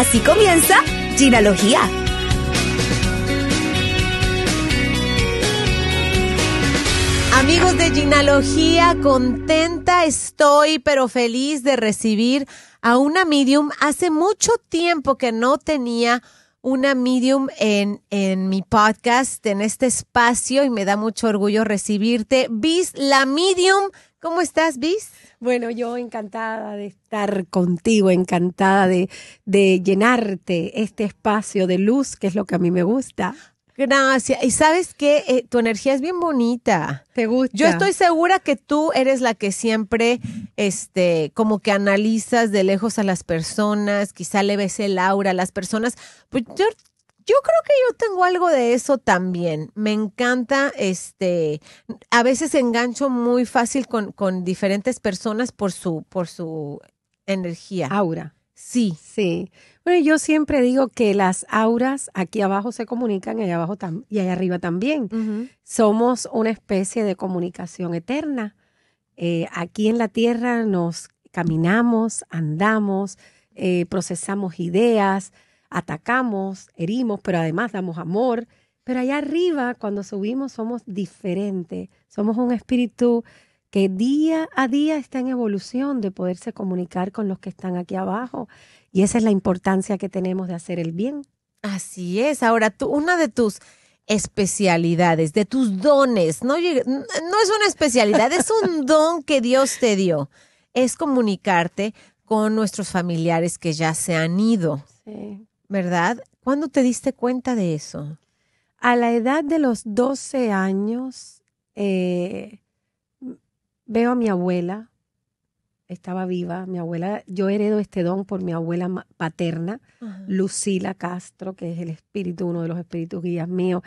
Así comienza Ginalogía. Amigos de Ginalogía, contenta estoy, pero feliz de recibir a una medium. Hace mucho tiempo que no tenía una medium en, en, mi podcast, en este espacio, y me da mucho orgullo recibirte. Bis, la medium, ¿cómo estás, Bis? Bueno, yo encantada de estar contigo, encantada de, llenarte este espacio de luz, que es lo que a mí me gusta. Gracias. Y sabes que eh, tu energía es bien bonita. Te gusta. Yo estoy segura que tú eres la que siempre, este, como que analizas de lejos a las personas, quizá le ves el aura a las personas. Pues yo yo creo que yo tengo algo de eso también. Me encanta, este, a veces engancho muy fácil con, diferentes personas por su, por su energía. Aura. Sí. Sí. Bueno, yo siempre digo que las auras aquí abajo se comunican y allá abajo y allá arriba también. Somos una especie de comunicación eterna. Eh, aquí en la tierra nos caminamos, andamos, eh, procesamos ideas, atacamos, herimos, pero además damos amor. Pero allá arriba, cuando subimos, somos diferentes. Somos un espíritu que día a día está en evolución de poderse comunicar con los que están aquí abajo. Y esa es la importancia que tenemos de hacer el bien. Así es. Ahora, tú, una de tus especialidades, de tus dones, no, no es una especialidad, es un don que Dios te dio, es comunicarte con nuestros familiares que ya se han ido. Sí. ¿verdad? ¿Cuándo te diste cuenta de eso? A la edad de los 12 años, eh, veo a mi abuela, estaba viva, mi abuela, yo heredo este don por mi abuela paterna, Lucila Castro, que es el espíritu, uno de los espíritus guías míos,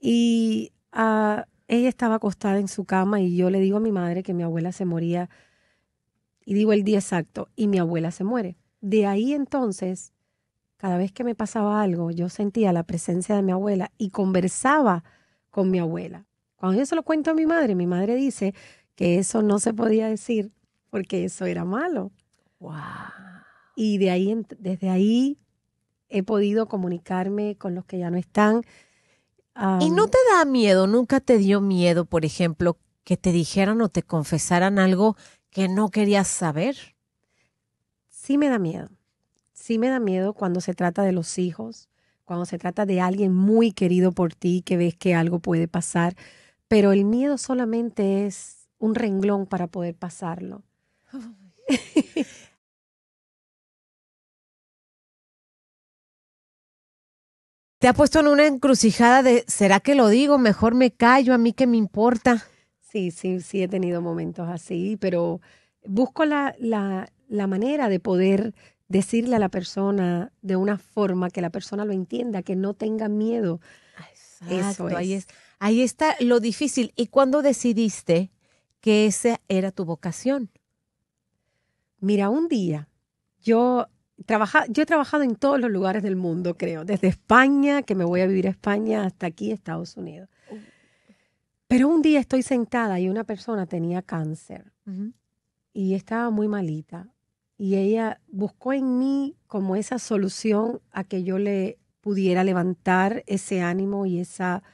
y ah, ella estaba acostada en su cama y yo le digo a mi madre que mi abuela se moría, y digo el día exacto, y mi abuela se muere. De ahí entonces cada vez que me pasaba algo, yo sentía la presencia de mi abuela y conversaba con mi abuela. Cuando yo se lo cuento a mi madre, mi madre dice que eso no se podía decir porque eso era malo. Wow. Y de ahí, desde ahí he podido comunicarme con los que ya no están. ¿Y no te da miedo? ¿Nunca te dio miedo, por ejemplo, que te dijeran o te confesaran algo que no querías saber? Sí me da miedo sí me da miedo cuando se trata de los hijos, cuando se trata de alguien muy querido por ti, que ves que algo puede pasar, pero el miedo solamente es un renglón para poder pasarlo. Te ha puesto en una encrucijada de, ¿será que lo digo? Mejor me callo, a mí qué me importa. Sí, sí, sí, he tenido momentos así, pero busco la, la, la manera de poder decirle a la persona de una forma que la persona lo entienda, que no tenga miedo. es. Ahí, está lo difícil. ¿Y cuándo decidiste que esa era tu vocación? Mira, un día yo, yo he trabajado en todos los lugares del mundo, creo, desde España, que me voy a vivir a España, hasta aquí, Estados Unidos. Uh. Pero un día estoy sentada y una persona tenía cáncer y estaba muy malita y ella buscó en mí como esa solución a que yo le pudiera levantar ese ánimo y esa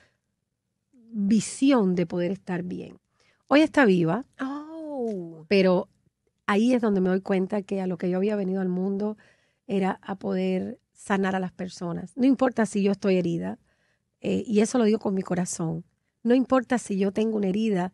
visión de poder estar bien. Hoy está viva, oh. pero ahí es donde me doy cuenta que a lo que yo había venido al mundo era a poder sanar a las personas. No importa si yo estoy herida, eh, y eso lo digo con mi corazón, no importa si yo tengo una herida,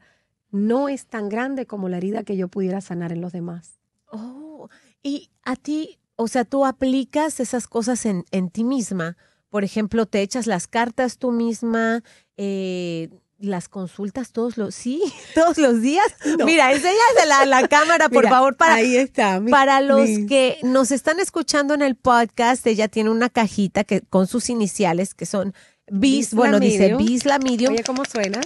no es tan grande como la herida que yo pudiera sanar en los demás. Oh, y a ti, o sea, tú aplicas esas cosas en, en ti misma. Por ejemplo, te echas las cartas tú misma, eh, las consultas todos los, sí, todos los días. Mira, enséñasela a la cámara, por favor, para, ahí está, para los que nos están escuchando en el podcast, ella tiene una cajita que, con sus iniciales, que son BIS, bueno, dice BIS la Medium. ¿cómo suena?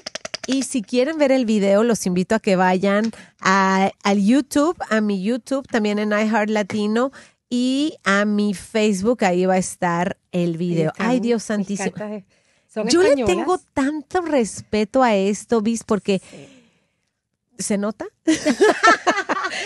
Y si quieren ver el video, los invito a que vayan al YouTube, a mi YouTube, también en iHeart Latino y a mi Facebook. Ahí va a estar el video. Ay, Dios santísimo. Eh. Yo le tengo tanto respeto a esto, Bis, porque se nota.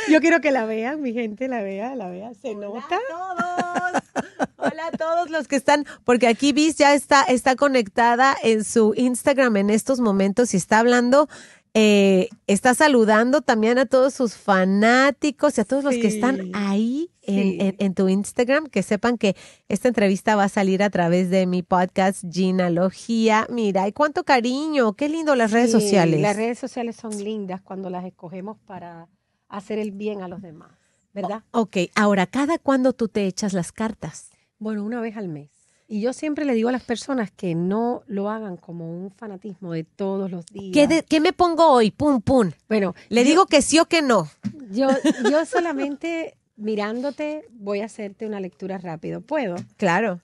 Yo quiero que la vean, mi gente, la vea, la vea. ¿Se Hola A todos. Hola a todos los que están, porque aquí Viz ya está, está conectada en su Instagram en estos momentos y está hablando. Eh, está saludando también a todos sus fanáticos y a todos los que están ahí en, tu Instagram, que sepan que esta entrevista va a salir a través de mi podcast Genealogía. Mira, y cuánto cariño, qué lindo las redes sociales. Las redes sociales son lindas cuando las escogemos para hacer el bien a los demás, ¿verdad? Ok, ahora, ¿cada cuándo tú te echas las cartas? Bueno, una vez al mes. Y yo siempre le digo a las personas que no lo hagan como un fanatismo de todos los días. ¿Qué, me pongo hoy? Pum, pum. Bueno, le digo que sí o que no. Yo, yo solamente mirándote voy a hacerte una lectura rápido. ¿Puedo? Claro.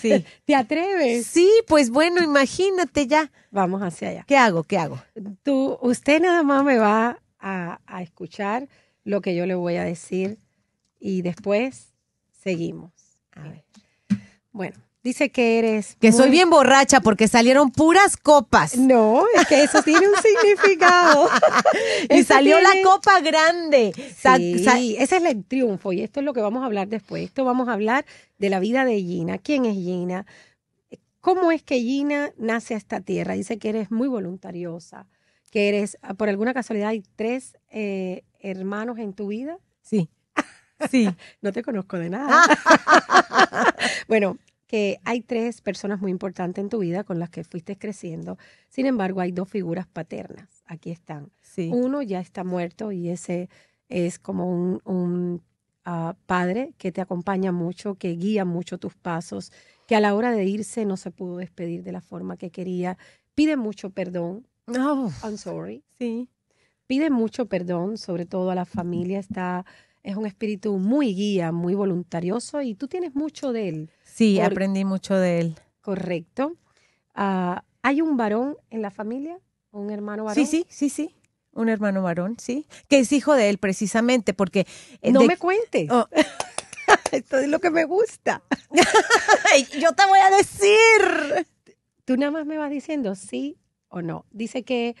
Sí. ¿Te atreves? Sí, pues bueno, imagínate ya. Vamos hacia allá. ¿Qué hago? ¿Qué hago? Tú, usted nada más me va a, escuchar lo que yo le voy a decir y después seguimos. Bueno, dice que eres... Que soy bien borracha porque salieron puras copas. No, es que eso tiene un significado. y salió la copa grande. Sí, ese es el triunfo y esto es lo que vamos a hablar después. Esto vamos a hablar de la vida de Gina. ¿Quién es Gina? ¿Cómo es que Gina nace a esta tierra? Dice que eres muy voluntariosa, que eres, ah, por alguna casualidad, hay tres eh, hermanos en tu vida. Sí. Sí. no te conozco de nada. Ah. bueno, que hay tres personas muy importantes en tu vida con las que fuiste creciendo. Sin embargo, hay dos figuras paternas. Aquí están. Sí. Uno ya está muerto y ese es como un, ah, padre que te acompaña mucho, que guía mucho tus pasos, que a la hora de irse no se pudo despedir de la forma que quería. Pide mucho perdón no. Ah, I'm sorry. Sí. Pide mucho perdón, sobre todo a la familia. Está, es un espíritu muy guía, muy voluntarioso y tú tienes mucho de él. Sí, aprendí mucho de él. Correcto. Ah, ¿Hay un varón en la familia? ¿Un hermano varón? Sí, sí, sí, sí un hermano varón, sí, que es hijo de él precisamente, porque... Eh, no me cuentes. Oh. Esto es lo que me gusta. Yo te voy a decir. Tú nada más me vas diciendo sí o no. Dice que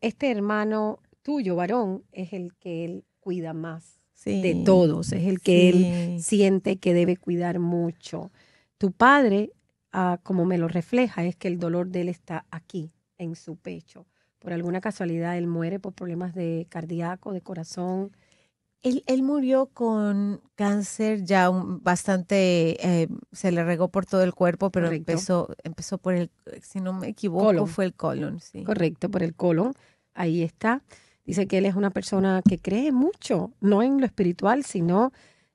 este hermano tuyo, varón, es el que él cuida más de todos, es el que él siente que debe cuidar mucho. Tu padre, ah, como me lo refleja, es que el dolor de él está aquí, en su pecho. Por alguna casualidad, él muere por problemas de cardíaco, de corazón él, murió con cáncer ya bastante, eh, se le regó por todo el cuerpo, pero empezó, empezó por el, si no me equivoco, fue el colon. Sí. Correcto, por el colon. Ahí está. Dice que él es una persona que cree mucho, no en lo espiritual, sino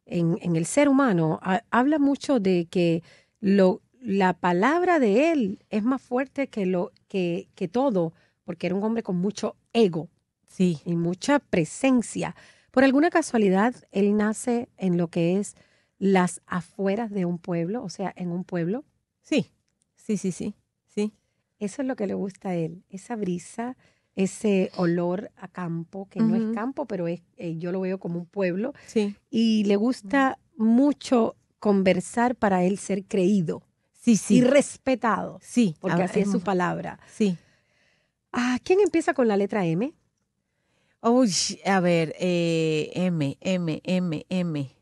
en, en el ser humano. Habla mucho de que lo, la palabra de él es más fuerte que, lo, que, que todo, porque era un hombre con mucho ego. Y mucha presencia. Por alguna casualidad, él nace en lo que es las afueras de un pueblo, o sea, en un pueblo. Sí, sí, sí, sí, sí. Eso es lo que le gusta a él, esa brisa, ese olor a campo, que no es campo, pero es, eh, yo lo veo como un pueblo. Sí. Y le gusta mucho conversar para él ser creído. Sí, sí. Y respetado. Sí. Porque así es su palabra. Sí. Ah, ¿Quién empieza con la letra M? Uy, a ver, eh, M, M, M, M.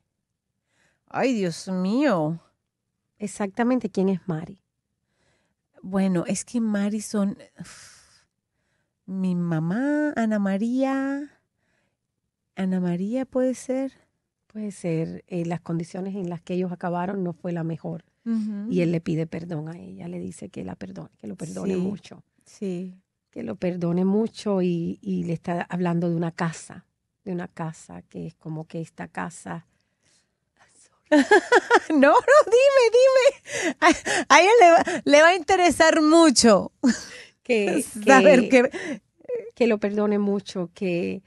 Ay, Dios mío. Exactamente, ¿quién es Mari? Bueno, es que Mari son mi mamá, Ana María. Ana María puede ser. Puede ser, eh, las condiciones en las que ellos acabaron no fue la mejor. Y él le pide perdón a ella, le dice que la perdone, que lo perdone mucho. Sí que lo perdone mucho y, le está hablando de una casa, de una casa que es como que esta casa... no, no, dime, dime. A, él le va, a interesar mucho. Que, saber que, que, lo perdone mucho, que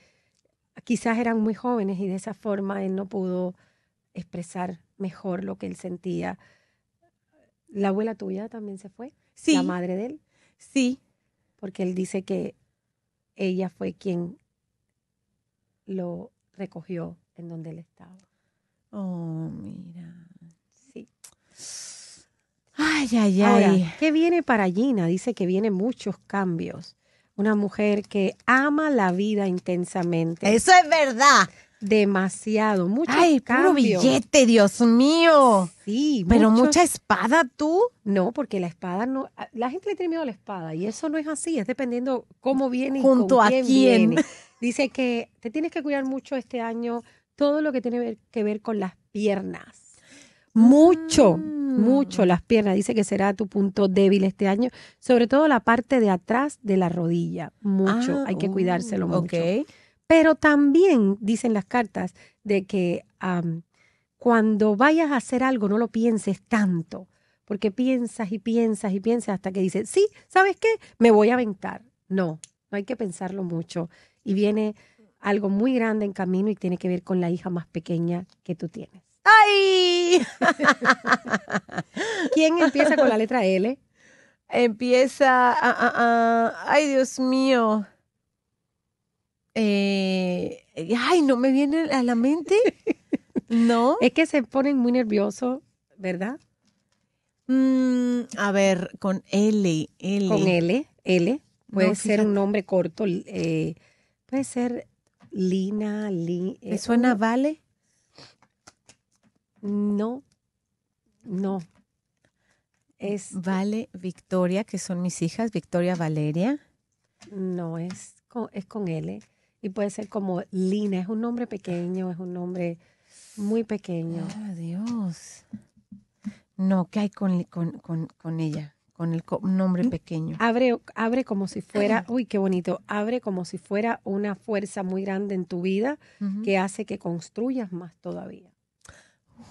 quizás eran muy jóvenes y de esa forma él no pudo expresar mejor lo que él sentía. ¿La abuela tuya también se fue? Sí. ¿La madre de él? Sí, porque él dice que ella fue quien lo recogió en donde él estaba. Oh, mira. Sí. Ay, ay, ay. Ahora, ¿qué viene para Gina? Dice que vienen muchos cambios. Una mujer que ama la vida intensamente. Eso es verdad. Demasiado, mucho Ay, billete, Dios mío. Sí, pero mucha espada tú. No, porque la espada no. La gente le tiene miedo a la espada y eso no es así, es dependiendo cómo viene y a Viene. Dice que te tienes que cuidar mucho este año todo lo que tiene que ver con las piernas. Mucho, mm. mucho las piernas. Dice que será tu punto débil este año, sobre todo la parte de atrás de la rodilla. Mucho, ah, hay que cuidárselo oh, mucho. Pero también dicen las cartas de que cuando vayas a hacer algo no lo pienses tanto, porque piensas y piensas y piensas hasta que dices, sí, ¿sabes qué? Me voy a aventar. No, no hay que pensarlo mucho. Y viene algo muy grande en camino y tiene que ver con la hija más pequeña que tú tienes. ¡Ay! ¿Quién empieza con la letra L? Empieza. a ah, ah, ah. Ay, Dios mío. Eh, ay, no me viene a la mente. No. Es que se ponen muy nerviosos, ¿verdad? Mm, a ver, con L, L. Con L, L. Puede ser un nombre corto. Eh, puede ser Lina, ¿Me eh, suena Vale? No, no. Es Vale, Victoria, que son mis hijas, Victoria Valeria. No, es es con L y puede ser como Lina. Es un nombre pequeño, es un nombre muy pequeño. Oh, Dios. No, ¿qué hay con, ella? Con el nombre mm. pequeño. Abre, abre como si fuera, uy, qué bonito, abre como si fuera una fuerza muy grande en tu vida que hace que construyas más todavía.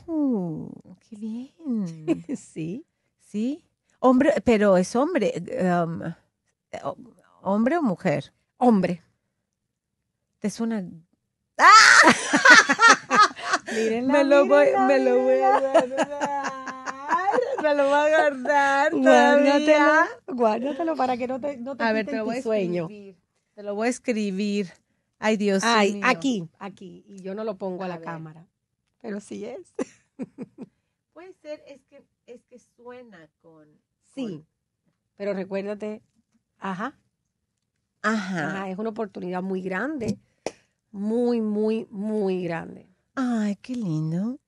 Uh, qué bien. sí. Sí. Hombre, pero es hombre. Eh, um, eh, ¿Hombre o mujer? Hombre. Te suena. ¡Ah! me lo voy, me lo voy a guardar. me lo voy a guardar. Guárdatelo, guárdatelo para que no te, no te a ver, te voy a sueño. Escribir, te lo voy a escribir. Ay, Dios Ay, mío. aquí, aquí. Y yo no lo pongo a, la cámara. Pero sí es. Puede ser, es que, es que suena con. Sí. Pero recuérdate, ajá. Ajá. Ajá, es una oportunidad muy grande muy, muy, muy grande. Ay, qué lindo.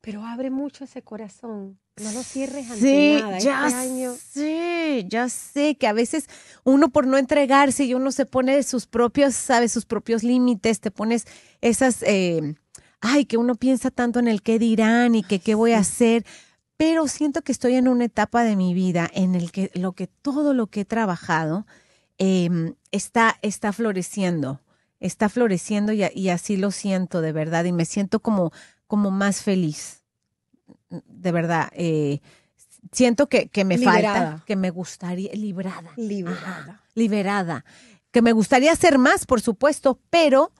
Pero abre mucho ese corazón. No lo cierres ante nada. Este ya Sí, ya sé que a veces uno por no entregarse y uno se pone sus propios, sabes, sus propios límites, te pones esas, eh, ay, que uno piensa tanto en el qué dirán y que qué voy a hacer. Pero siento que estoy en una etapa de mi vida en el que lo que todo lo que he trabajado em, está, está floreciendo está floreciendo y, así lo siento de verdad y me siento como, más feliz. De verdad, eh, siento que, me falta, que me gustaría, librada. Liberada. liberada. Que me gustaría ser más, por supuesto, pero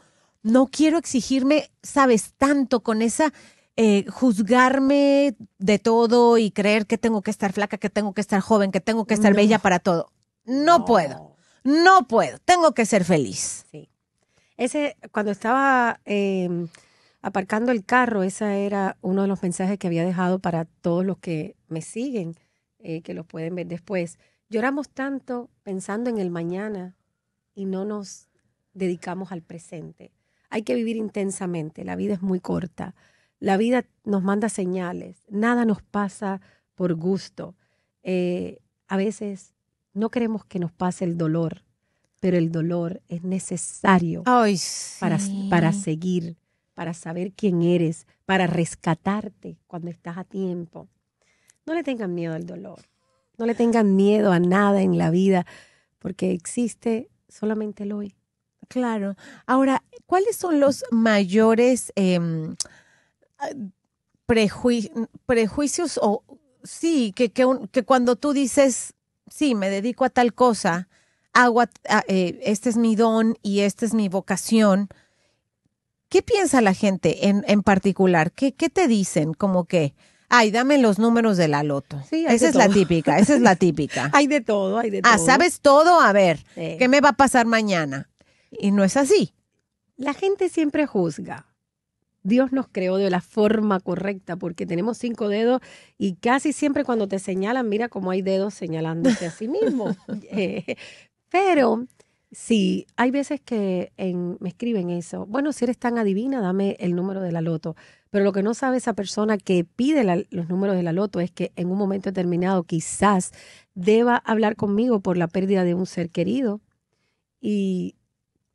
no quiero exigirme, sabes, tanto con esa, eh, juzgarme de todo y creer que tengo que estar flaca, que tengo que estar joven, que tengo que estar bella para todo. No, no, puedo, no puedo, tengo que ser feliz. Sí. Ese, cuando estaba em, aparcando el carro, ese era uno de los mensajes que había dejado para todos los que me siguen, eh, que los pueden ver después. Lloramos tanto pensando en el mañana y no nos dedicamos al presente. Hay que vivir intensamente, la vida es muy corta. La vida nos manda señales, nada nos pasa por gusto. Eh, a veces no queremos que nos pase el dolor, pero el dolor es necesario para, para seguir, para saber quién eres, para rescatarte cuando estás a tiempo. No le tengan miedo al dolor, no le tengan miedo a nada en la vida, porque existe solamente el hoy. Claro. Ahora, ¿cuáles son los mayores em, prejuicios o sí, que, que, cuando tú dices, sí, me dedico a tal cosa, Agua, ah, eh, este es mi don y esta es mi vocación. ¿Qué piensa la gente en, particular? ¿Qué, ¿Qué te dicen? Como que, ay, dame los números de la loto. esa es la típica, esa es la típica. hay de todo, hay de ah, todo. Ah, ¿sabes todo? A ver, ¿qué me va a pasar mañana? Y no es así. La gente siempre juzga. Dios nos creó de la forma correcta porque tenemos cinco dedos y casi siempre cuando te señalan, mira cómo hay dedos señalándose a sí mismo. Eh, pero sí, hay veces que me escriben eso. Bueno, si eres tan adivina, dame el número de la loto. Pero lo que no sabe esa persona que pide los números de la loto es que en un momento determinado quizás deba hablar conmigo por la pérdida de un ser querido. Y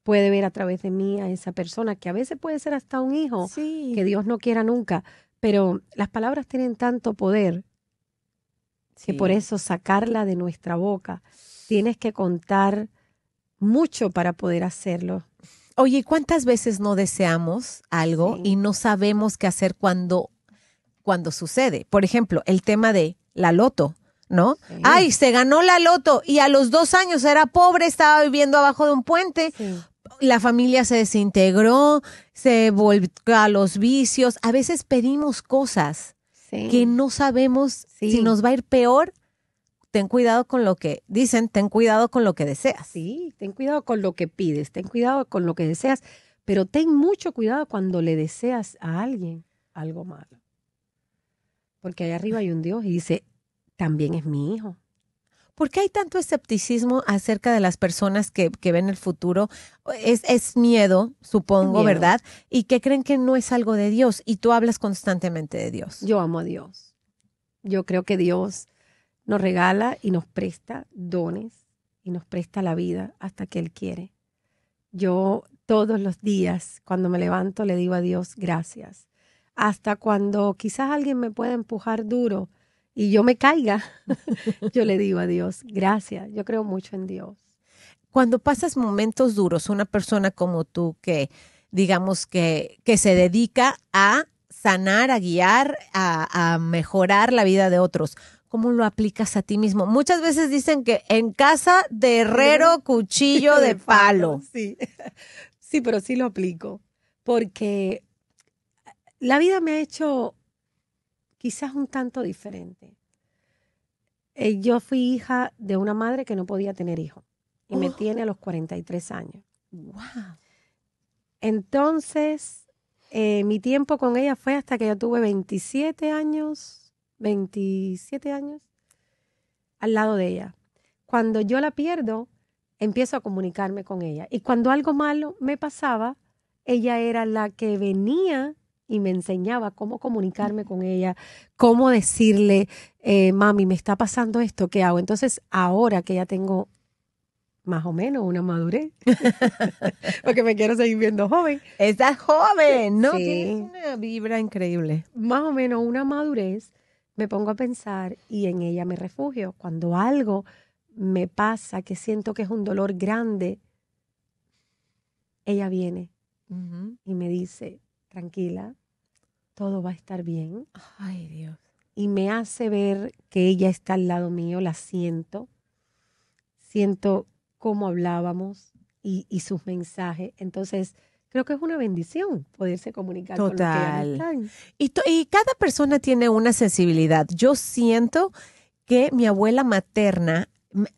puede ver a través de mí a esa persona, que a veces puede ser hasta un hijo, que Dios no quiera nunca. Pero las palabras tienen tanto poder que por eso sacarla de nuestra boca tienes que contar mucho para poder hacerlo. Oye, ¿cuántas veces no deseamos algo y no sabemos qué hacer cuando, cuando sucede? Por ejemplo, el tema de la loto. ¿no? Ay, se ganó la loto y a los dos años era pobre, estaba viviendo abajo de un puente. La familia se desintegró, se volvió a los vicios. A veces pedimos cosas que no sabemos si nos va a ir peor ten cuidado con lo que dicen, ten cuidado con lo que deseas. Sí, ten cuidado con lo que pides, ten cuidado con lo que deseas, pero ten mucho cuidado cuando le deseas a alguien algo malo. Porque allá arriba hay un Dios y dice, también es mi hijo. ¿Por qué hay tanto escepticismo acerca de las personas que, que ven el futuro? Es, es miedo, supongo, ¿verdad? Y que creen que no es algo de Dios. Y tú hablas constantemente de Dios. Yo amo a Dios. Yo creo que Dios nos regala y nos presta dones y nos presta la vida hasta que Él quiere. Yo todos los días, cuando me levanto, le digo a Dios gracias. Hasta cuando quizás alguien me pueda empujar duro y yo me caiga, yo le digo a Dios gracias. Yo creo mucho en Dios. Cuando pasas momentos duros, una persona como tú que, digamos, que, que se dedica a sanar, a guiar, a, a mejorar la vida de otros, ¿Cómo lo aplicas a ti mismo? Muchas veces dicen que en casa de herrero, cuchillo de palo. Sí, sí, pero sí lo aplico. Porque la vida me ha hecho quizás un tanto diferente. Eh, yo fui hija de una madre que no podía tener hijos y me oh. tiene a los 43 años. ¡Wow! Entonces, eh, mi tiempo con ella fue hasta que yo tuve 27 años, 27 años, al lado de ella. Cuando yo la pierdo, empiezo a comunicarme con ella. Y cuando algo malo me pasaba, ella era la que venía y me enseñaba cómo comunicarme con ella, cómo decirle, eh, mami, me está pasando esto, ¿qué hago? Entonces, ahora que ya tengo más o menos una madurez, porque me quiero seguir viendo joven. Estás joven, ¿no? Sí. Tienes una vibra increíble. Más o menos una madurez me pongo a pensar y en ella me refugio. Cuando algo me pasa, que siento que es un dolor grande, ella viene y me dice, tranquila, todo va a estar bien. Ay, Dios. Y me hace ver que ella está al lado mío, la siento, siento cómo hablábamos y, y sus mensajes. Entonces, creo que es una bendición poderse comunicar con los que y, cada persona tiene una sensibilidad. Yo siento que mi abuela materna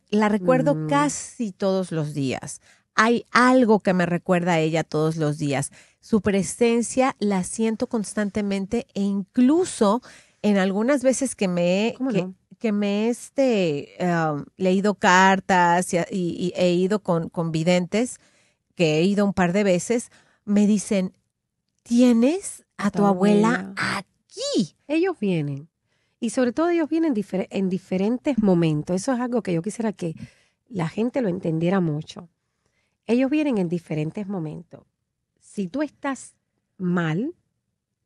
la recuerdo mm. casi todos los días. Hay algo que me recuerda a ella todos los días. Su presencia la siento constantemente e incluso en algunas veces que me, que, me este, um, leído cartas y, he ido con, con videntes, he ido un par de veces, me dicen, tienes a tu, abuela, aquí. Ellos vienen. Y sobre todo ellos vienen en diferentes momentos. Eso es algo que yo quisiera que la gente lo entendiera mucho. Ellos vienen en diferentes momentos. Si tú estás mal,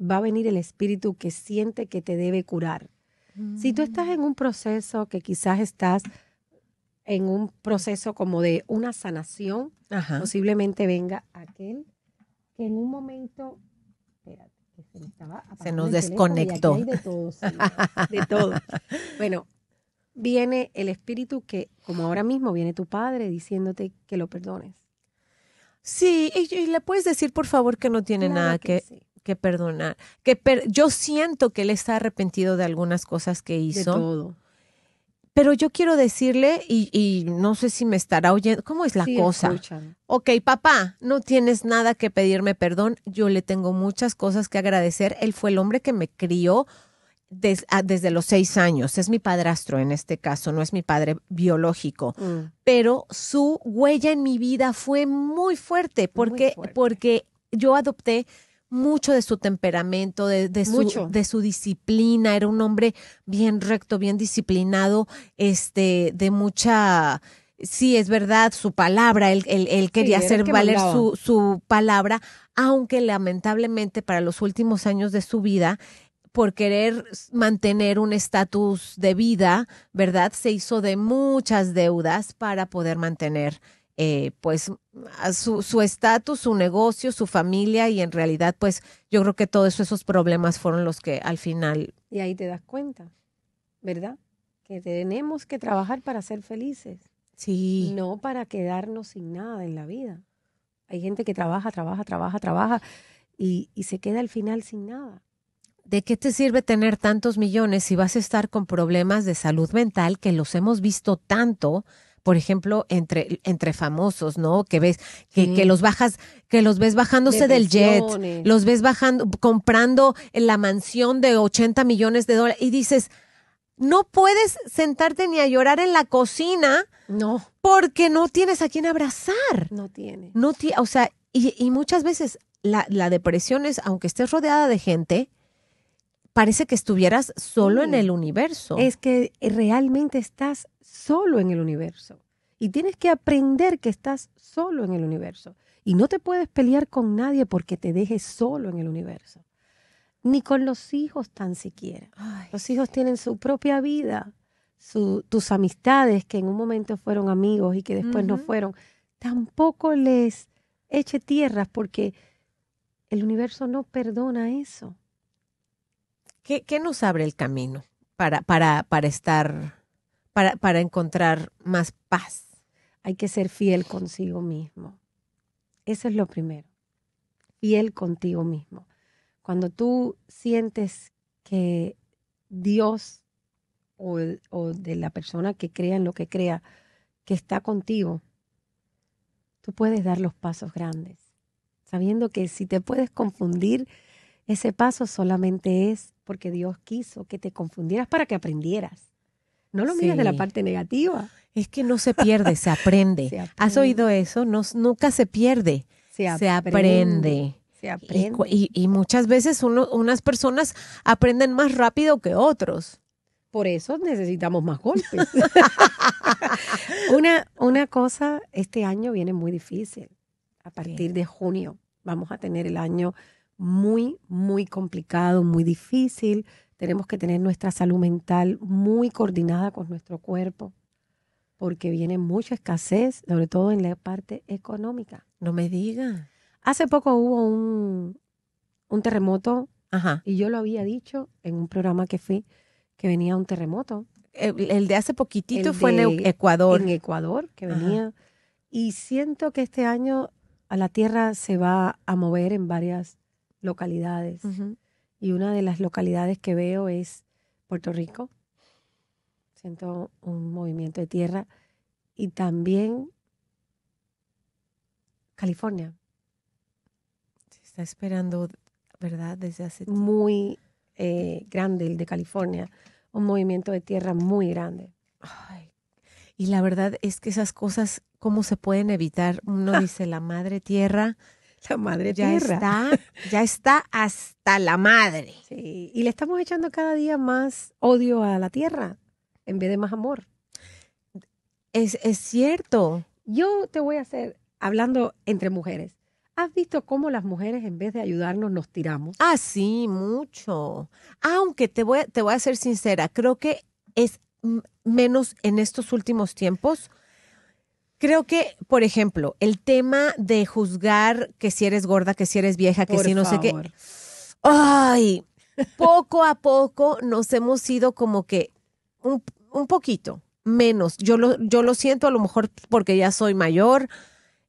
va a venir el espíritu que siente que te debe curar. Si tú estás mm. en un proceso que quizás estás en un proceso como de una sanación. Posiblemente venga aquel que en un momento, se, nos desconectó. Bueno, viene el espíritu que, como ahora mismo, viene tu padre diciéndote que lo perdones. Sí, y, le puedes decir, por favor, que no tiene nada que, que, perdonar. Que yo siento que él está arrepentido de algunas cosas que hizo. De todo pero yo quiero decirle, y, no sé si me estará oyendo, ¿cómo es la cosa? Ok, papá, no tienes nada que pedirme perdón, yo le tengo muchas cosas que agradecer. Él fue el hombre que me crió ah, desde los seis años, es mi padrastro en este caso, no es mi padre biológico, mm. pero su huella en mi vida fue muy fuerte porque, muy fuerte. porque yo adopté mucho de su temperamento, de, de, su, de, su, disciplina. Era un hombre bien recto, bien disciplinado, este, de mucha. Sí, es verdad, su palabra, él, él, él quería hacer valer su, su palabra, aunque lamentablemente para los últimos años de su vida por querer mantener un estatus de vida, ¿verdad? Se hizo de muchas deudas para poder mantener eh, pues su estatus, su, negocio, su familia y en realidad pues yo creo que todos esos problemas fueron los que al final... Y ahí te das cuenta, ¿verdad? Que tenemos que trabajar para ser felices. Sí. No para quedarnos sin nada en la vida. Hay gente que trabaja, trabaja, trabaja, trabaja y, y se queda al final sin nada. ¿De qué te sirve tener tantos millones si vas a estar con problemas de salud mental que los hemos visto tanto? por ejemplo, entre, entre famosos, ¿no? Que ves, que, que los bajas, que los ves bajándose del jet, los ves bajando, comprando la mansión de 80 millones de dólares y dices, no puedes sentarte ni a llorar en la cocina. No. Porque no tienes a quien abrazar. No tiene. No o sea, y, y muchas veces la, la, depresión es, aunque estés rodeada de gente, parece que estuvieras solo en mm. el universo. Es que realmente estás solo en el universo. Y tienes que aprender que estás solo en el universo. Y no te puedes pelear con nadie porque te dejes solo en el universo. Ni con los hijos tan siquiera. Los hijos tienen su propia vida, tus amistades que en un momento fueron amigos y que después no fueron. Tampoco les eche tierras porque el universo no perdona eso. ¿Qué, nos abre el camino para, para, para estar, para, encontrar más paz? Hay que ser fiel consigo mismo. Eso es lo primero. Fiel contigo mismo. Cuando tú sientes que Dios o, o, de la persona que crea en lo que crea, que está contigo, tú puedes dar los pasos grandes, sabiendo que si te puedes confundir, ese paso solamente es porque Dios quiso que te confundieras para que aprendieras. No lo mires de la parte negativa. Es que no se pierde, se aprende. ¿Has oído eso? No, nunca se pierde. Se aprende. Se aprende. Y, muchas veces unas personas aprenden más rápido que otros. Por eso necesitamos más golpes. una, cosa, este año viene muy difícil. A partir de junio vamos a tener el año muy, muy complicado, muy difícil. Tenemos que tener nuestra salud mental muy coordinada con nuestro cuerpo, porque viene mucha escasez, sobre todo en la parte económica. No me diga Hace poco hubo un, un terremoto, Ajá. y yo lo había dicho en un programa que fui, que venía un terremoto. El, de hace poquitito fue en Ecuador. En Ecuador, que venía. Y siento que este año a la Tierra se va a mover en varias localidades. Y una de las localidades que veo es Puerto Rico. Siento un movimiento de tierra. Y también California. Se está esperando, ¿verdad? Desde hace Muy eh, grande el de California. Un movimiento de tierra muy grande. y la verdad es que esas cosas, ¿cómo se pueden evitar? Uno dice, la madre tierra la madre ya Está, ya está hasta la madre. y le estamos echando cada día más odio a la tierra en vez de más amor. Es, cierto. Yo te voy a hacer, hablando entre mujeres, ¿Has visto cómo las mujeres en vez de ayudarnos nos tiramos? Ah, sí, mucho. Aunque te voy, te voy a ser sincera, creo que es menos en estos últimos tiempos, Creo que, por ejemplo, el tema de juzgar que si eres gorda, que si eres vieja, que si no sé qué. Ay, poco a poco nos hemos ido como que un, un poquito menos. Yo lo, yo lo siento a lo mejor porque ya soy mayor,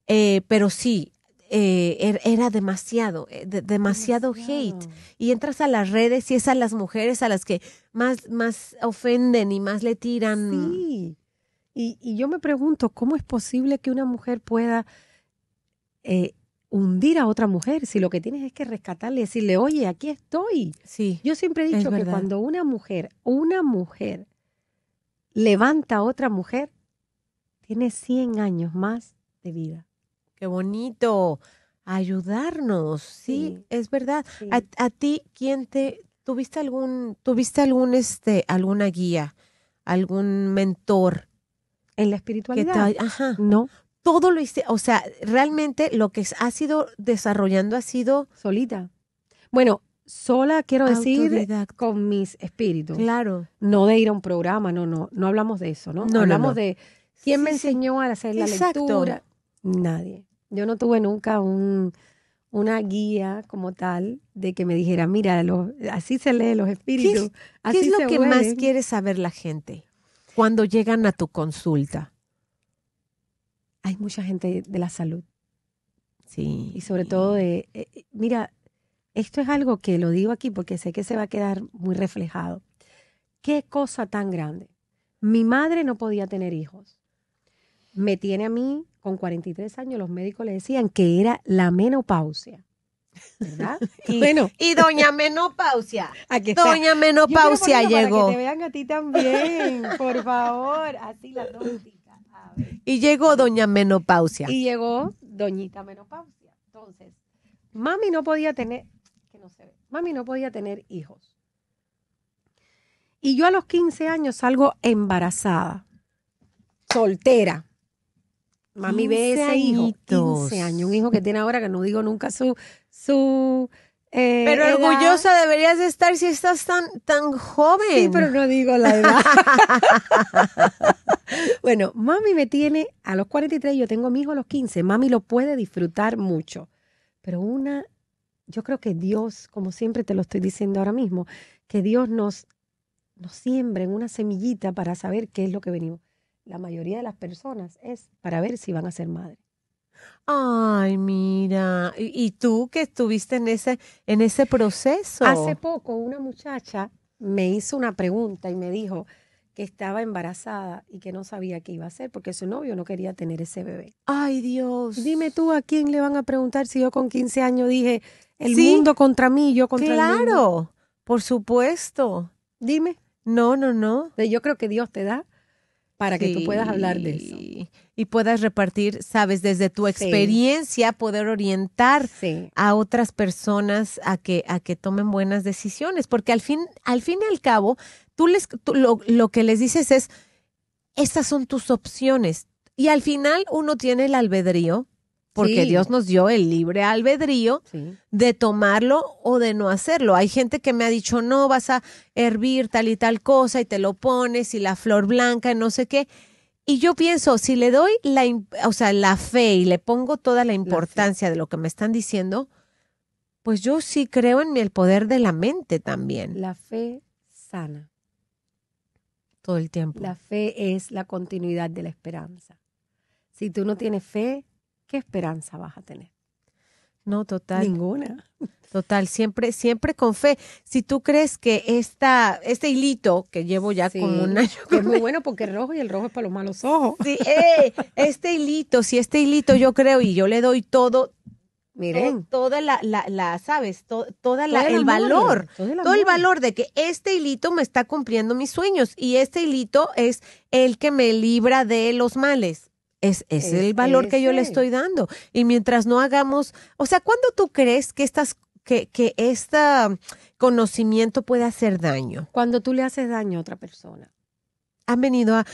eh, pero sí, eh, er, era demasiado, eh, demasiado, hate. Y entras a las redes y es a las mujeres a las que más, más ofenden y más le tiran. Sí. Y, yo me pregunto, ¿cómo es posible que una mujer pueda eh, hundir a otra mujer si lo que tienes es que rescatarle y decirle, oye, aquí estoy? Sí, yo siempre he dicho que cuando una mujer, una mujer levanta a otra mujer, tiene 100 años más de vida. Qué bonito. Ayudarnos, sí, es verdad. A, ti, ¿quién te tuviste algún tuviste algún este alguna guía, algún mentor en la espiritualidad. No. Todo lo hice, o sea, realmente lo que ha sido desarrollando ha sido... Solita. Bueno, sola quiero decir con mis espíritus. Claro. No de ir a un programa, no, no, no hablamos de eso, ¿no? no hablamos de quién me enseñó a hacer la lectura. Nadie. Yo no tuve nunca un, una guía como tal de que me dijera, mira, así se lee los espíritus. ¿Qué, así es lo que más quiere saber la gente? cuando llegan a tu consulta? Hay mucha gente de la salud. Sí. Y sobre todo eh, eh, mira, esto es algo que lo digo aquí porque sé que se va a quedar muy reflejado. Qué cosa tan grande. Mi madre no podía tener hijos. Me tiene a mí, con 43 años, los médicos le decían que era la menopausia. ¿verdad? Y, bueno. y doña menopausia. Doña menopausia llegó. que te vean a ti también, por favor. Así las dos Y llegó doña menopausia. Y llegó doñita menopausia. Entonces, mami no podía tener, que no mami no podía tener hijos. Y yo a los 15 años salgo embarazada, soltera. Mami ve ese hijo. 15 años, un hijo que tiene ahora que no digo nunca su, eh, pero orgullosa deberías de estar si estás tan, tan joven. Sí, pero no digo la edad. bueno, mami me tiene a los 43, yo tengo a mi hijo a los 15, mami lo puede disfrutar mucho. Pero una, yo creo que Dios, como siempre te lo estoy diciendo ahora mismo, que Dios nos, nos siembra en una semillita para saber qué es lo que venimos. La mayoría de las personas es para ver si van a ser madres. Ay, mira, y, tú que estuviste en ese en ese proceso. Hace poco una muchacha me hizo una pregunta y me dijo que estaba embarazada y que no sabía qué iba a hacer porque su novio no quería tener ese bebé. Ay, Dios. Dime tú a quién le van a preguntar si yo con 15 años dije, el mundo contra mí, yo contra el mundo. Claro. Por supuesto. Dime. No, no, no. Yo creo que Dios te da para que tú puedas hablar de eso. Y puedas repartir, sabes, desde tu experiencia, poder orientarse a otras personas a que, a que tomen buenas decisiones. Porque al fin, al fin y al cabo, tú les, lo que les dices es, estas son tus opciones. Y al final uno tiene el albedrío porque Dios nos dio el libre albedrío de tomarlo o de no hacerlo. Hay gente que me ha dicho, no, vas a hervir tal y tal cosa y te lo pones y la flor blanca y no sé qué. Y yo pienso, si le doy la, o sea, la fe y le pongo toda la importancia de lo que me están diciendo, pues yo sí creo en el poder de la mente también. La fe sana. Todo el tiempo. La fe es la continuidad de la esperanza. Si tú no tienes fe, ¿qué esperanza vas a tener? No, total. Ninguna. Total, siempre, siempre con fe. Si tú crees que esta, este hilito que llevo ya como un año. Que es muy bueno porque es rojo y el rojo es para los malos ojos. Sí, eh, este hilito, si este hilito yo creo y yo le doy todo. Miren. toda la, la, ¿sabes? toda todo el, valor. todo el valor de que este hilito me está cumpliendo mis sueños y este hilito es el que me libra de los males. Es, el valor que yo le estoy dando. Y mientras no hagamos, o sea, ¿cuándo tú crees que estas que, que este conocimiento puede hacer daño? Cuando tú le haces daño a otra persona. Han venido a,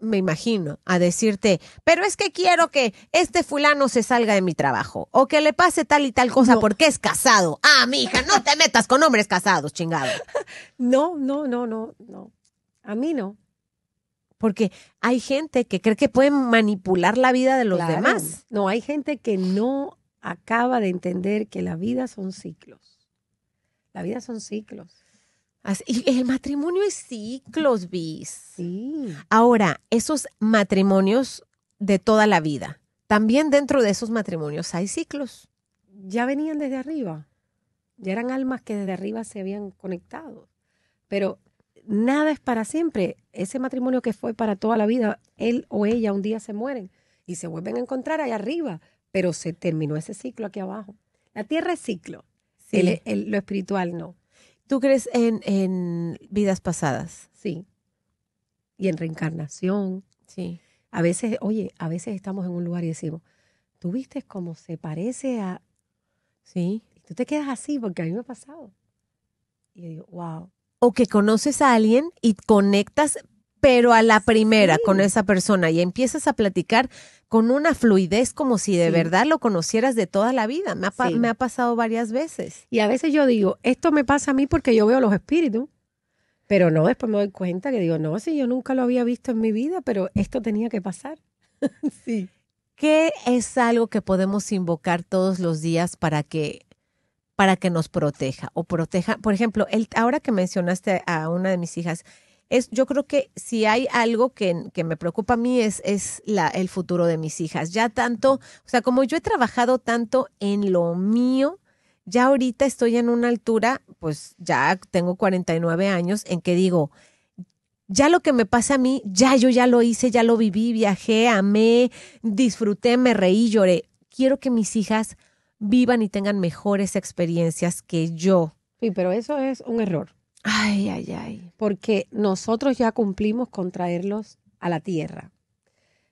me imagino, a decirte, pero es que quiero que este fulano se salga de mi trabajo o que le pase tal y tal cosa porque es casado. Ah, mi hija, no te metas con hombres casados, chingado. No, no, no, no, no. A mí no porque hay gente que cree que pueden manipular la vida de los demás. No, hay gente que no acaba de entender que la vida son ciclos. La vida son ciclos. Así, el matrimonio es ciclos, bis. Sí. Ahora, esos matrimonios de toda la vida, también dentro de esos matrimonios hay ciclos. Ya venían desde arriba. Ya eran almas que desde arriba se habían conectado. Pero nada es para siempre. Ese matrimonio que fue para toda la vida, él o ella un día se mueren y se vuelven a encontrar ahí arriba, pero se terminó ese ciclo aquí abajo. La tierra es ciclo, lo espiritual no. ¿Tú crees en, en, vidas pasadas? Sí. Y en reencarnación. Sí. A veces, oye, a veces estamos en un lugar y decimos, tú viste cómo se parece a... Sí. Y tú te quedas así porque a mí me ha pasado. Y yo digo, wow, o que conoces a alguien y conectas, pero a la primera con esa persona y empiezas a platicar con una fluidez como si de verdad lo conocieras de toda la vida. Me ha, pasado varias veces. Y a veces yo digo, esto me pasa a mí porque yo veo los espíritus. Pero no, después me doy cuenta que digo, no, si yo nunca lo había visto en mi vida, pero esto tenía que pasar. sí. ¿Qué es algo que podemos invocar todos los días para que para que nos proteja o proteja. Por ejemplo, el, ahora que mencionaste a una de mis hijas, es, yo creo que si hay algo que, que me preocupa a mí es, es la, el futuro de mis hijas. Ya tanto, o sea, como yo he trabajado tanto en lo mío, ya ahorita estoy en una altura, pues ya tengo 49 años, en que digo, ya lo que me pasa a mí, ya yo ya lo hice, ya lo viví, viajé, amé, disfruté, me reí, lloré. Quiero que mis hijas vivan y tengan mejores experiencias que yo. Sí, pero eso es un error. Ay, ay, ay. Porque nosotros ya cumplimos con traerlos a la tierra,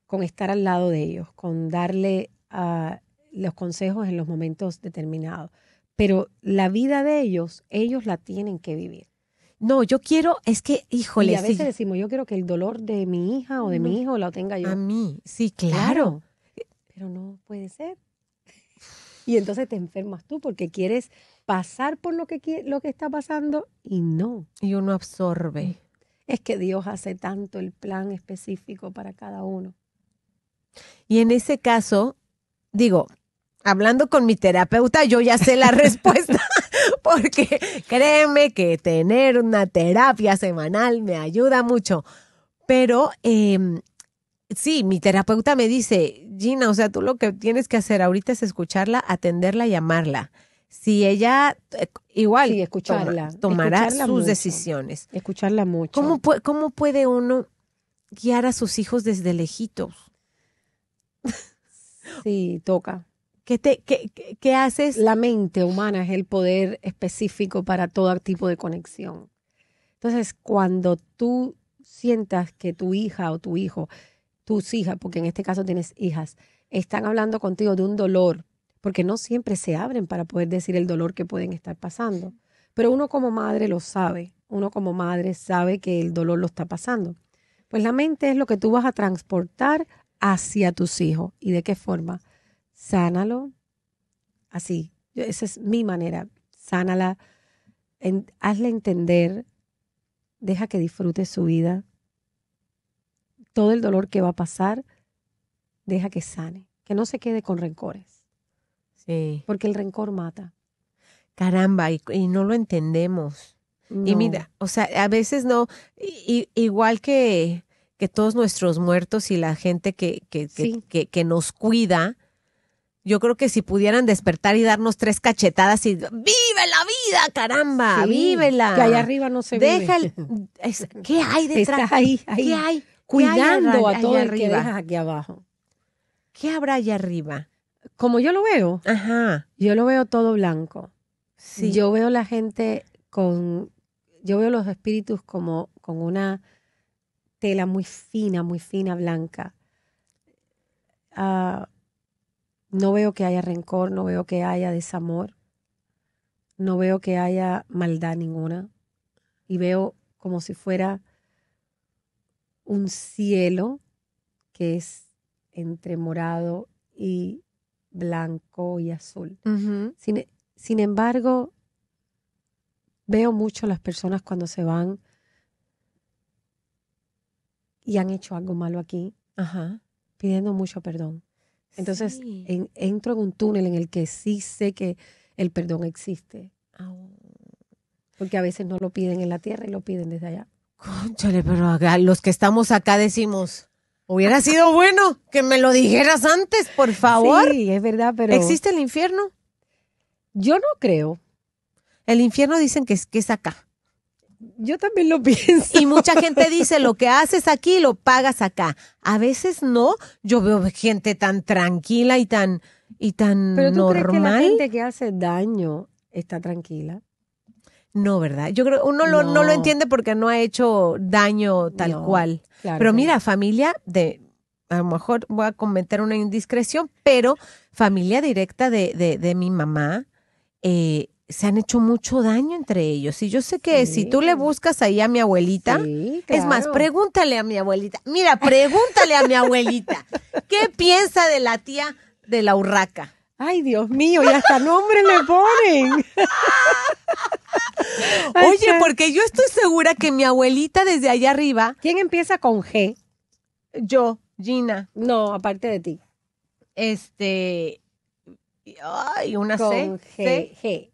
con estar al lado de ellos, con darle a ah, los consejos en los momentos determinados. Pero la vida de ellos, ellos la tienen que vivir. No, yo quiero, es que, híjole. Y a veces decimos, yo quiero que el dolor de mi hija o de mi mm. hijo lo tenga yo. A mí, sí, claro. Pero no puede ser. Y entonces te enfermas tú porque quieres pasar por lo que, lo que está pasando y no. Y uno absorbe. Mm. Es que Dios hace tanto el plan específico para cada uno. Y en ese caso, digo, hablando con mi terapeuta, yo ya sé la respuesta, porque créeme que tener una terapia semanal me ayuda mucho. Pero em, sí, mi terapeuta me dice, Gina, o sea, tú lo que tienes que hacer ahorita es escucharla, atenderla y amarla. Si ella, eh, igual, escucharla, tomará sus decisiones. Escucharla mucho. ¿Cómo, puede uno guiar a sus hijos desde lejitos? Sí, toca. ¿Qué, haces? La mente humana es el poder específico para todo tipo de conexión. Entonces, cuando tú sientas que tu hija o tu hijo tus hijas, porque en este caso tienes hijas, están hablando contigo de un dolor, porque no siempre se abren para poder decir el dolor que pueden estar pasando. Pero uno como madre lo sabe, uno como madre sabe que el dolor lo está pasando. Pues la mente es lo que tú vas a transportar hacia tus hijos. ¿Y de qué forma? Sánalo. Así. Esa es mi manera. Sánala. En, hazle entender. Deja que disfrute su vida todo el dolor que va a pasar, deja que sane, que no se quede con rencores. Sí. Porque el rencor mata. Caramba, y, no lo entendemos. Y mira, o sea, a veces no, y, igual que, que todos nuestros muertos y la gente que, que, que, que nos cuida, yo creo que si pudieran despertar y darnos tres cachetadas y vive la vida, caramba, vive la Que allá arriba no se Deja El, ¿Qué hay detrás? ahí, ¿Qué hay? cuidando a todo el arriba? que dejas aquí abajo. ¿Qué habrá allá arriba? Como yo lo veo, Ajá. yo lo veo todo blanco. Sí. Yo veo la gente con, yo veo los espíritus como con una tela muy fina, muy fina, blanca. Ah, no veo que haya rencor, no veo que haya desamor, no veo que haya maldad ninguna. Y veo como si fuera un cielo que es entre morado y blanco y azul. sin, embargo, veo mucho a las personas cuando se van y han hecho algo malo aquí, Ajá. pidiendo mucho perdón. Entonces entro en un túnel en el que sí sé que el perdón existe. Ah, Porque a veces no lo piden en la tierra y lo piden desde allá. Cónchale, pero los que estamos acá decimos, hubiera sido bueno que me lo dijeras antes, por favor. Sí, es verdad, pero. ¿Existe el infierno? Yo no creo. El infierno dicen que es, que es acá. Yo también lo pienso. Y mucha gente dice, lo que haces aquí lo pagas acá. A veces no. Yo veo gente tan tranquila y tan y tan ¿Pero tú normal. Crees que la gente que hace daño está tranquila? No, ¿verdad? Yo creo uno no. lo entiende porque no ha hecho daño tal cual. pero mira, familia de, a lo mejor voy a cometer una indiscreción, pero familia directa de, de, de mi mamá, eh, se han hecho mucho daño entre ellos. Y yo sé que si tú le buscas ahí a mi abuelita, es más, pregúntale a mi abuelita. Mira, pregúntale a mi abuelita, ¿qué piensa de la tía de la urraca? Ay, Dios mío, y hasta nombres le ponen. Oye, porque yo estoy segura que mi abuelita desde allá arriba. ¿Quién empieza con G? Yo, Gina. No, aparte de ti. Este. Ay, una con C. G. G.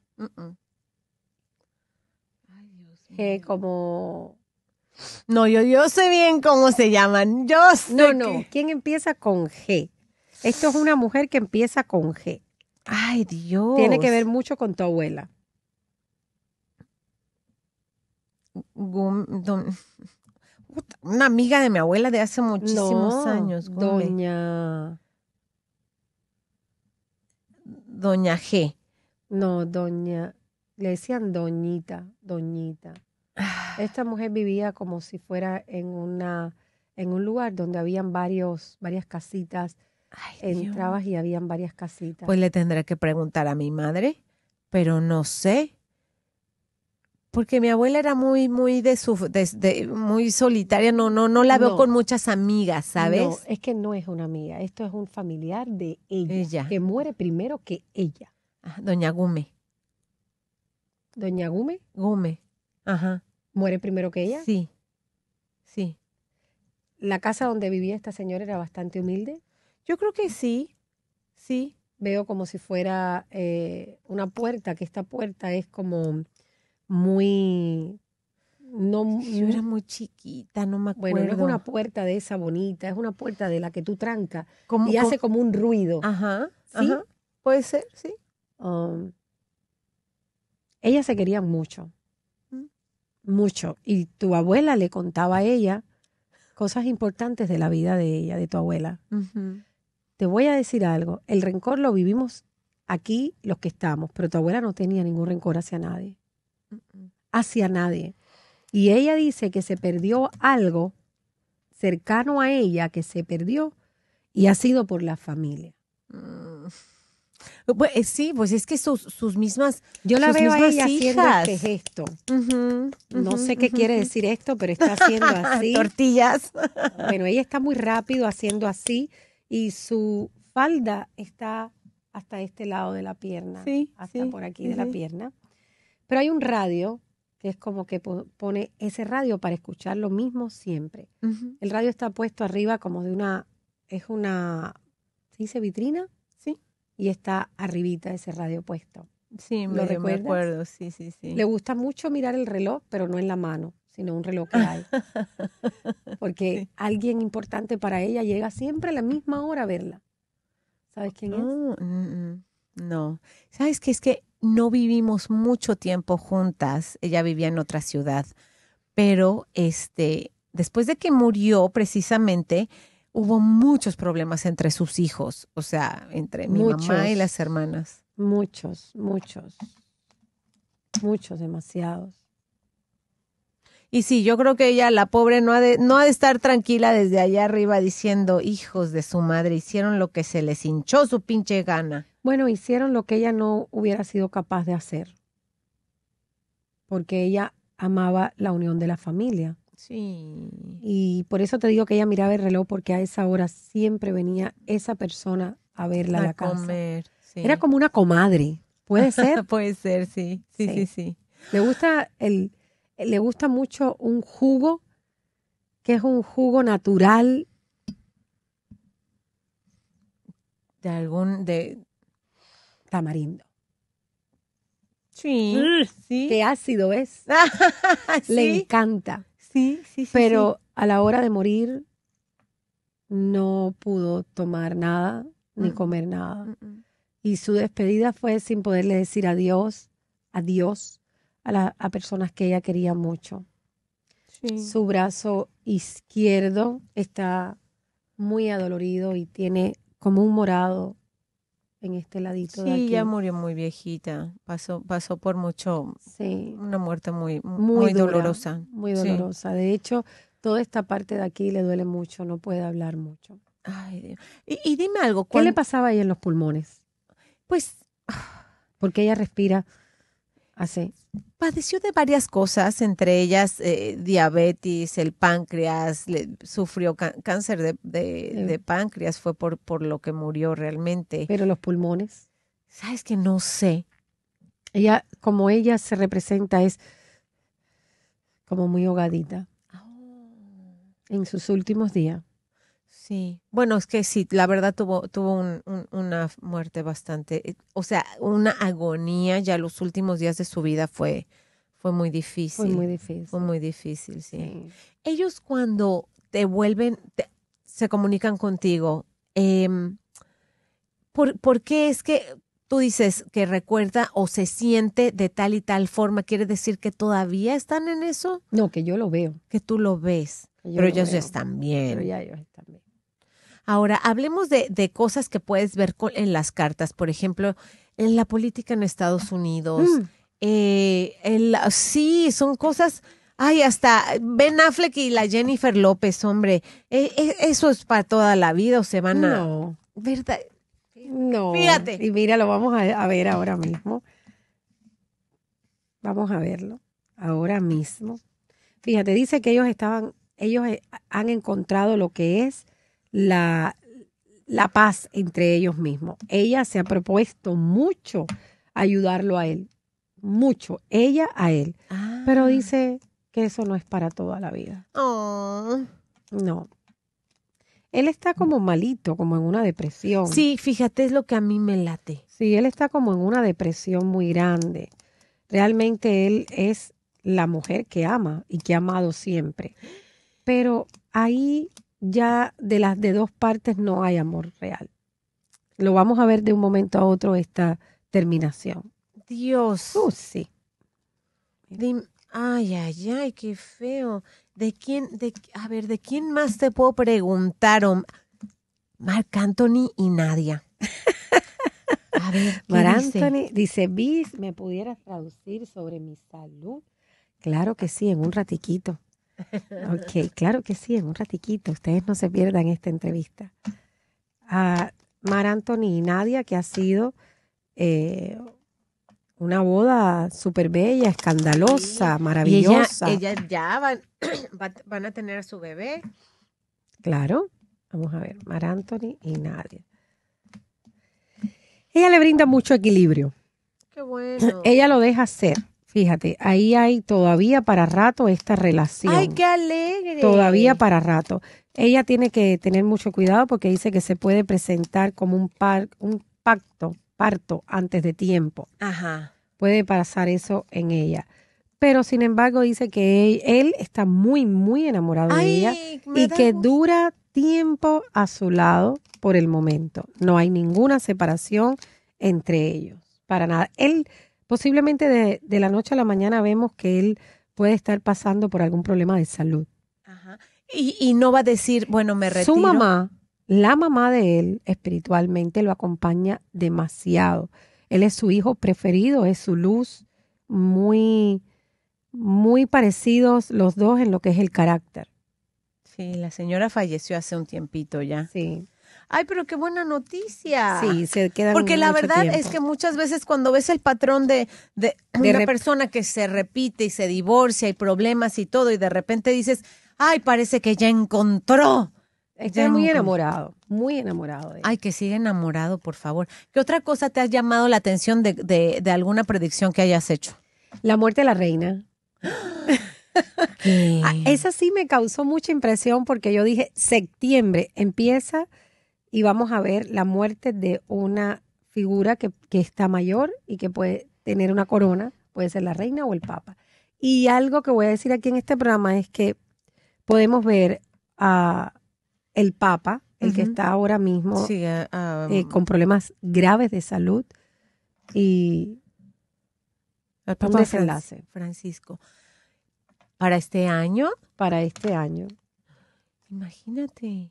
Ay, Dios G como. No, yo, yo sé bien cómo se llaman. Yo sé. No, no. ¿Quién empieza con G? Esto es una mujer que empieza con G. Ay, Dios. Tiene que ver mucho con tu abuela. una amiga de mi abuela de hace muchísimos años. Doña. Doña G. No, doña. Le decían doñita, doñita. Ah. Esta mujer vivía como si fuera en una en un lugar donde habían varios varias casitas Entrabas y habían varias casitas. Pues le tendré que preguntar a mi madre, pero no sé. Porque mi abuela era muy, muy de su, muy solitaria, no, no, no la veo con muchas amigas, ¿sabes? No, es que no es una amiga, esto es un familiar de ella, que muere primero que ella. Ah, doña Gume. ¿Doña Gume? Gume, ajá. ¿Muere primero que ella? Sí, sí. La casa donde vivía esta señora era bastante humilde. Yo creo que sí, sí, veo como si fuera eh, una puerta, que esta puerta es como muy... yo era muy chiquita, no me acuerdo. Bueno, no es una puerta de esa bonita, es una puerta de la que tú trancas y hace como un ruido. Ajá, ¿sí? Ajá. Puede ser, sí. Um, ella se quería mucho, mm. mucho. Y tu abuela le contaba a ella cosas importantes de la vida de ella, de tu abuela. Ajá. Te voy a decir algo, el rencor lo vivimos aquí los que estamos, pero tu abuela no tenía ningún rencor hacia nadie. Hacia nadie. Y ella dice que se perdió algo cercano a ella que se perdió y ha sido por la familia. Mm. Pues, eh, sí, pues es que sus, mismas. Yo la veo a ella haciendo este no sé qué quiere decir esto, pero está haciendo así. Tortillas. bueno, ella está muy rápido haciendo así y su falda está hasta este lado de la pierna, sí, hasta por aquí de la pierna. Pero hay un radio que es como que pone ese radio para escuchar lo mismo siempre. El radio está puesto arriba como de una, es una, ¿se dice vitrina? Sí. Y está arribita ese radio puesto. Sí, me, me acuerdo, sí, sí, sí. Le gusta mucho mirar el reloj, pero no en la mano sino un reloj que ah. hay. Porque alguien importante para ella llega siempre a la misma hora a verla. ¿Sabes quién es? Oh, mm, mm. no. ¿Sabes qué? Es que no vivimos mucho tiempo juntas. Ella vivía en otra ciudad. Pero este, después de que murió, precisamente, hubo muchos problemas entre sus hijos. O sea, entre mi mamá y las hermanas. Muchos, muchos. Muchos, demasiados. Y sí, yo creo que ella, la pobre, no ha, de, no ha de estar tranquila desde allá arriba diciendo, hijos de su madre, hicieron lo que se les hinchó su pinche gana. Bueno, hicieron lo que ella no hubiera sido capaz de hacer, porque ella amaba la unión de la familia. Sí. Y por eso te digo que ella miraba el reloj, porque a esa hora siempre venía esa persona a verla a, la casa. Era como una comadre, puede ser. puede ser, sí. sí, sí, sí. sí. Le gusta el le gusta mucho un jugo que es un jugo natural de algún de tamarindo. Sí, mm, sí. Qué ácido es. Le encanta. Sí, sí, sí. Pero a la hora de morir no pudo tomar nada ni mm. comer nada. Mm, y su despedida fue sin poderle decir adiós, adiós a, personas que ella quería mucho. Su brazo izquierdo está muy adolorido y tiene como un morado en este ladito sí, de aquí. ya murió muy viejita. Pasó, pasó por mucho. Sí. Una muerte muy, muy, dolorosa. Muy dolorosa. De hecho, toda esta parte de aquí le duele mucho, no puede hablar mucho. Ay, Dios. Y, dime algo. ¿Qué le pasaba ahí en los pulmones? Pues. Porque ella respira así padeció de varias cosas, entre ellas eh, diabetes, el páncreas, sufrió cáncer em. de, páncreas, fue por, por lo que murió realmente. Pero los pulmones. Sabes que no sé. Ella, como ella se representa, es como muy ahogadita. Oh. En sus últimos días. Sí, bueno, es que sí, la verdad tuvo, tuvo una muerte bastante, eh, o sea, una agonía ya los últimos días de su vida fue, fue muy difícil. Fue muy difícil. Fue muy difícil, sí. Ellos cuando te vuelven, se comunican contigo, em, ¿por, ¿por qué es que tú dices que recuerda o se siente de tal y tal forma, ¿quiere decir que todavía están en eso? No, que yo lo veo. Que tú lo ves. pero ellos ya están bien. Pero ya ellos están bien. Ahora, hablemos de, de cosas que puedes ver en las cartas, por ejemplo, en la política en Estados Unidos. Mm. Eh, sí, son cosas... Ay, hasta Ben Affleck y la Jennifer López, hombre. Eh, eh, eso es para toda la vida o se van no. ¿Verdad? No. Fíjate. Y mira, lo vamos a, ver ahora mismo. Vamos a verlo. Ahora mismo. Fíjate, dice que ellos estaban, ellos han encontrado lo que es la, la paz entre ellos mismos. Ella se ha propuesto mucho ayudarlo a él, mucho, ella a él, ah. pero dice que eso no es para toda la vida. Oh. No. Él está como malito, como en una depresión. Sí, fíjate, es lo que a mí me late. Sí, él está como en una depresión muy grande. Realmente él es la mujer que ama y que ha amado siempre. Pero ahí ya de las de dos partes no hay amor real. Lo vamos a ver de un momento a otro esta terminación. Dios. Oh, sí. ay, ay, ay, qué feo. ¿De quién, de, a ver, de quién más te puedo preguntar? Marc Anthony y Nadia. A Anthony dice, Bis, ¿me pudieras traducir sobre mi salud? Claro que sí, en un ratiquito. Ok, claro que sí, en un ratiquito. Ustedes no se pierdan esta entrevista. A Mar Anthony y Nadia, que ha sido eh, una boda súper bella, escandalosa, maravillosa. ellas ella ya van, a tener a su bebé. Claro. Vamos a ver, Mar Anthony y Nadia. Ella le brinda mucho equilibrio. Qué bueno. Ella lo deja ser. Fíjate, ahí hay todavía para rato esta relación. ¡Ay, qué alegre! Todavía para rato. Ella tiene que tener mucho cuidado porque dice que se puede presentar como un, par, un pacto, parto antes de tiempo. Ajá. Puede pasar eso en ella. Pero sin embargo dice que él, está muy, muy enamorado de ella y que dura tiempo a su lado por el momento. No hay ninguna separación entre ellos. Para nada. Él Posiblemente de, la noche a la mañana vemos que él puede estar pasando por algún problema de salud. Ajá. Y, y, no va a decir, bueno, me retiro. Su mamá, la mamá de él, espiritualmente lo acompaña demasiado. Él es su hijo preferido, es su luz, muy, muy parecidos los dos en lo que es el carácter. Sí, la señora falleció hace un tiempito ya. Sí ay, pero qué buena noticia. Sí, se queda. Porque la verdad es que muchas veces cuando ves el patrón de, de, una persona que se repite y se divorcia y problemas y todo, y de repente dices, ay, parece que ya encontró. Está muy enamorado, muy enamorado. Ay, que sigue enamorado, por favor. ¿Qué otra cosa te ha llamado la atención de, alguna predicción que hayas hecho? La muerte de la reina. Ah, esa sí me causó mucha impresión porque yo dije, septiembre empieza y vamos a ver la muerte de una figura que, está mayor y que puede tener una corona, puede ser la reina o el papa. Y algo que voy a decir aquí en este programa es que podemos ver a el papa, el que está ahora mismo eh, ah, eh, um, con problemas graves de salud y el papa un desenlace. Francisco. Para este año, para este año. Imagínate.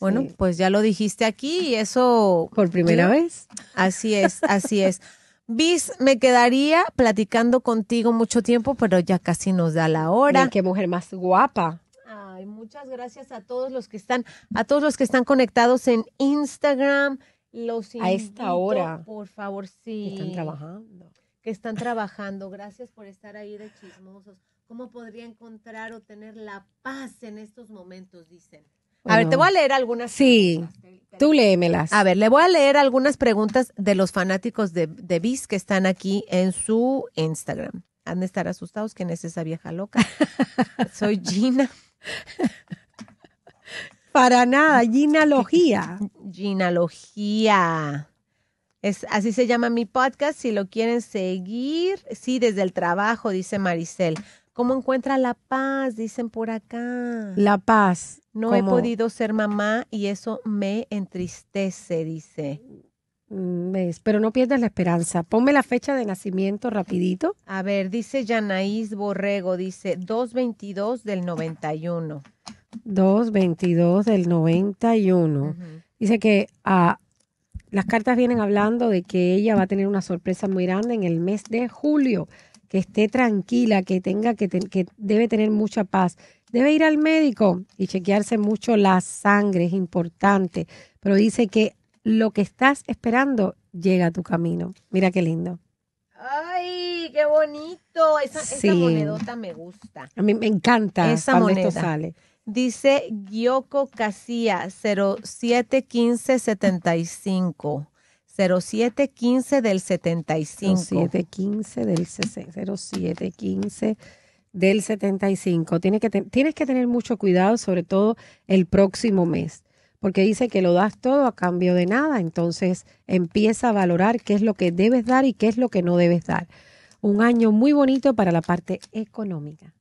Bueno, pues ya lo dijiste aquí y eso... Por primera vez. Así es, así es. Bis, me quedaría platicando contigo mucho tiempo, pero ya casi nos da la hora. qué mujer más guapa. Ay, muchas gracias a todos los que están, a todos los que están conectados en Instagram. Los a esta hora. Por favor, sí. Que están trabajando. Que están trabajando. Gracias por estar ahí de chismosos. ¿Cómo podría encontrar o tener la paz en estos momentos? Dicen. A ver, te voy a leer algunas. Sí. Tú léemelas. A ver, le voy a leer algunas preguntas de los fanáticos de, de que están aquí en su Instagram. Han de estar asustados. ¿Quién es esa vieja loca? Soy Gina. Para nada, Logía. Gina Es, así se llama mi podcast. Si lo quieren seguir, sí, desde el trabajo, dice Maricel. ¿Cómo encuentra la paz? Dicen por acá. La paz. No he podido ser mamá y eso me entristece, dice. Mm, ¿Ves? Pero no pierdas la esperanza. Ponme la fecha de nacimiento rapidito. A ver, dice Yanaís Borrego, dice 222 del 91. 222 del 91. y uno. Dice que a... Ah, las cartas vienen hablando de que ella va a tener una sorpresa muy grande en el mes de julio que esté tranquila, que tenga, que, que debe tener mucha paz. Debe ir al médico y chequearse mucho la sangre, es importante. Pero dice que lo que estás esperando llega a tu camino. Mira qué lindo. ¡Ay, qué bonito! Esa, monedota me gusta. A mí me encanta esa cuando moneda. Esto sale. Dice Gyoko Casilla 071575. 0715 del 75. 0715 del 0715 del 75. que, tienes que tener mucho cuidado, sobre todo el próximo mes, porque dice que lo das todo a cambio de nada, entonces empieza a valorar qué es lo que debes dar y qué es lo que no debes dar. Un año muy bonito para la parte económica.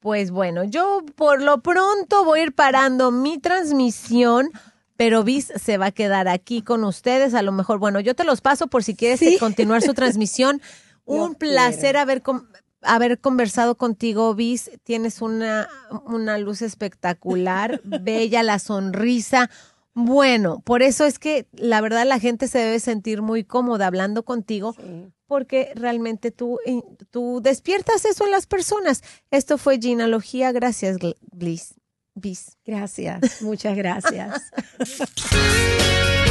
Pues bueno, yo por lo pronto voy a ir parando mi transmisión pero BIS se va a quedar aquí con ustedes. A lo mejor, bueno, yo te los paso por si quieres continuar su transmisión. Un placer haber, haber conversado contigo, BIS. Tienes una, una luz espectacular, bella la sonrisa. Bueno, por eso es que la verdad la gente se debe sentir muy cómoda hablando contigo, porque realmente tú, eh, tú despiertas eso en las personas. Esto fue Ginalogía. Gracias, Bliss. Gracias, muchas gracias.